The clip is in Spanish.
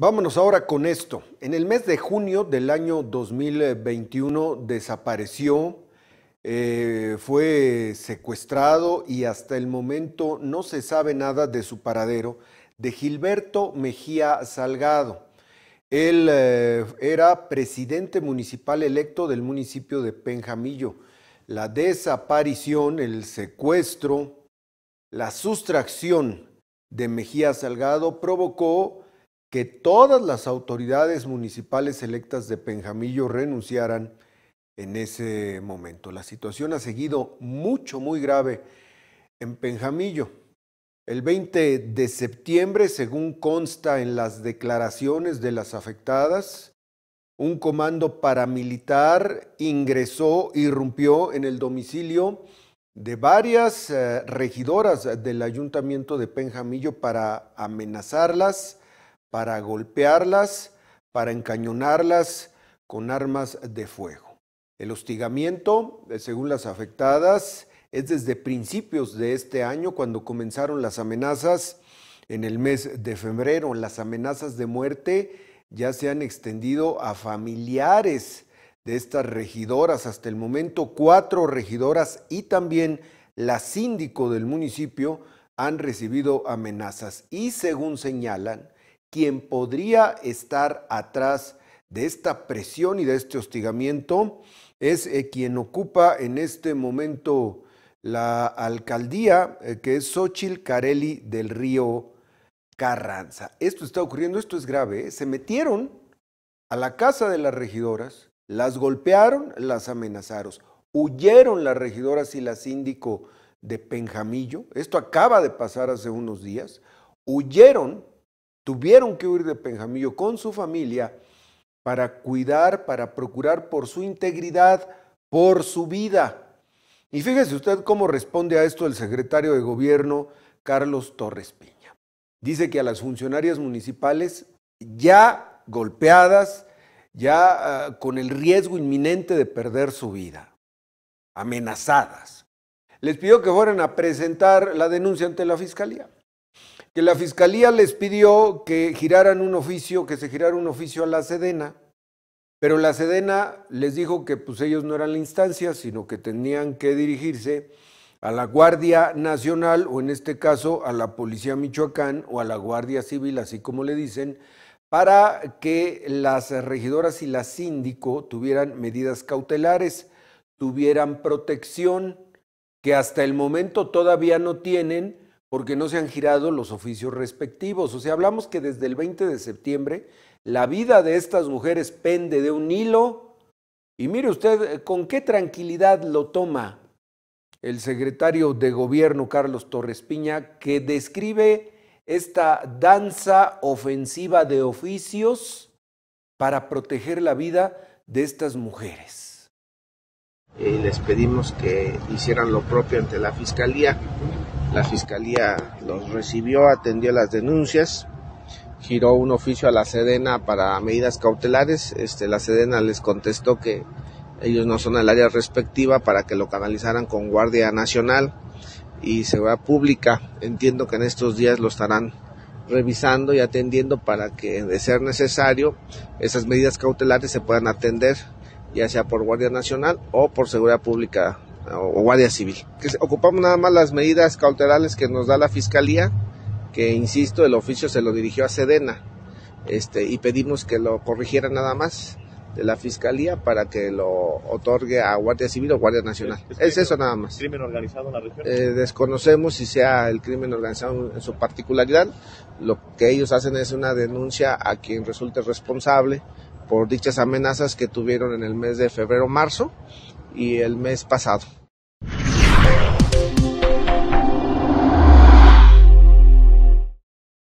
Vámonos ahora con esto. En el mes de junio del año 2021 desapareció, eh, fue secuestrado y hasta el momento no se sabe nada de su paradero de Gilberto Mejía Salgado. Él eh, era presidente municipal electo del municipio de Penjamillo. La desaparición, el secuestro, la sustracción de Mejía Salgado provocó que todas las autoridades municipales electas de Penjamillo renunciaran en ese momento. La situación ha seguido mucho, muy grave en Penjamillo. El 20 de septiembre, según consta en las declaraciones de las afectadas, un comando paramilitar ingresó, irrumpió en el domicilio de varias eh, regidoras del ayuntamiento de Penjamillo para amenazarlas, para golpearlas, para encañonarlas con armas de fuego. El hostigamiento, eh, según las afectadas, es desde principios de este año cuando comenzaron las amenazas en el mes de febrero. Las amenazas de muerte ya se han extendido a familiares de estas regidoras. Hasta el momento, cuatro regidoras y también la síndico del municipio han recibido amenazas. Y según señalan, quien podría estar atrás de esta presión y de este hostigamiento es eh, quien ocupa en este momento la alcaldía, eh, que es Xochil Carelli del Río Carranza. Esto está ocurriendo, esto es grave. ¿eh? Se metieron a la casa de las regidoras, las golpearon, las amenazaron, huyeron las regidoras y la síndico de Penjamillo. Esto acaba de pasar hace unos días. Huyeron tuvieron que huir de Penjamillo con su familia para cuidar, para procurar por su integridad, por su vida. Y fíjese usted cómo responde a esto el secretario de gobierno, Carlos Torres Piña. Dice que a las funcionarias municipales ya golpeadas, ya ah, con el riesgo inminente de perder su vida, amenazadas, les pidió que fueran a presentar la denuncia ante la fiscalía la fiscalía les pidió que giraran un oficio, que se girara un oficio a la Sedena, pero la Sedena les dijo que pues ellos no eran la instancia, sino que tenían que dirigirse a la Guardia Nacional o en este caso a la Policía Michoacán o a la Guardia Civil, así como le dicen, para que las regidoras y la síndico tuvieran medidas cautelares, tuvieran protección que hasta el momento todavía no tienen porque no se han girado los oficios respectivos. O sea, hablamos que desde el 20 de septiembre la vida de estas mujeres pende de un hilo. Y mire usted eh, con qué tranquilidad lo toma el secretario de gobierno Carlos Torres Piña, que describe esta danza ofensiva de oficios para proteger la vida de estas mujeres. Y les pedimos que hicieran lo propio ante la Fiscalía la fiscalía los recibió, atendió las denuncias, giró un oficio a la Sedena para medidas cautelares. Este, la Sedena les contestó que ellos no son el área respectiva para que lo canalizaran con Guardia Nacional y Seguridad Pública. Entiendo que en estos días lo estarán revisando y atendiendo para que, de ser necesario, esas medidas cautelares se puedan atender, ya sea por Guardia Nacional o por Seguridad Pública o, Guardia Civil. Que ocupamos nada más las medidas cautelares que nos da la Fiscalía, que insisto, el oficio se lo dirigió a Sedena, este, y pedimos que lo corrigiera nada más de la Fiscalía para que lo otorgue a Guardia Civil o Guardia Nacional. Es, eso nada más. ¿Crimen organizado en la región? Eh, desconocemos si sea el crimen organizado en su particularidad. Lo que ellos hacen es una denuncia a quien resulte responsable por dichas amenazas que tuvieron en el mes de febrero-marzo y el mes pasado.